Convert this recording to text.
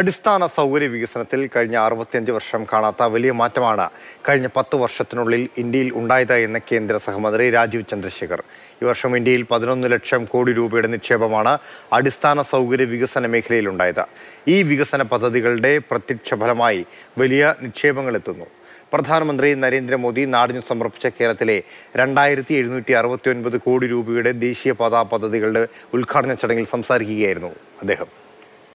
അടിസ്ഥാന സൗകര്യ വികസനത്തിൽ കഴിഞ്ഞ അറുപത്തിയഞ്ച് വർഷം കാണാത്ത വലിയ മാറ്റമാണ് കഴിഞ്ഞ പത്ത് വർഷത്തിനുള്ളിൽ ഇന്ത്യയിൽ ഉണ്ടായത് എന്ന് കേന്ദ്ര സഹമന്ത്രി രാജീവ് ചന്ദ്രശേഖർ ഈ വർഷം ഇന്ത്യയിൽ പതിനൊന്ന് ലക്ഷം കോടി രൂപയുടെ നിക്ഷേപമാണ് അടിസ്ഥാന സൗകര്യ വികസന മേഖലയിൽ ഉണ്ടായത് ഈ വികസന പദ്ധതികളുടെ പ്രത്യക്ഷ ഫലമായി വലിയ എത്തുന്നു പ്രധാനമന്ത്രി നരേന്ദ്രമോദി നാടിന് സമർപ്പിച്ച കേരളത്തിലെ രണ്ടായിരത്തി എഴുന്നൂറ്റി അറുപത്തി ഒൻപത് കോടി രൂപയുടെ ദേശീയപാതാ പദ്ധതികളുടെ ഉദ്ഘാടന ചടങ്ങിൽ സംസാരിക്കുകയായിരുന്നു അദ്ദേഹം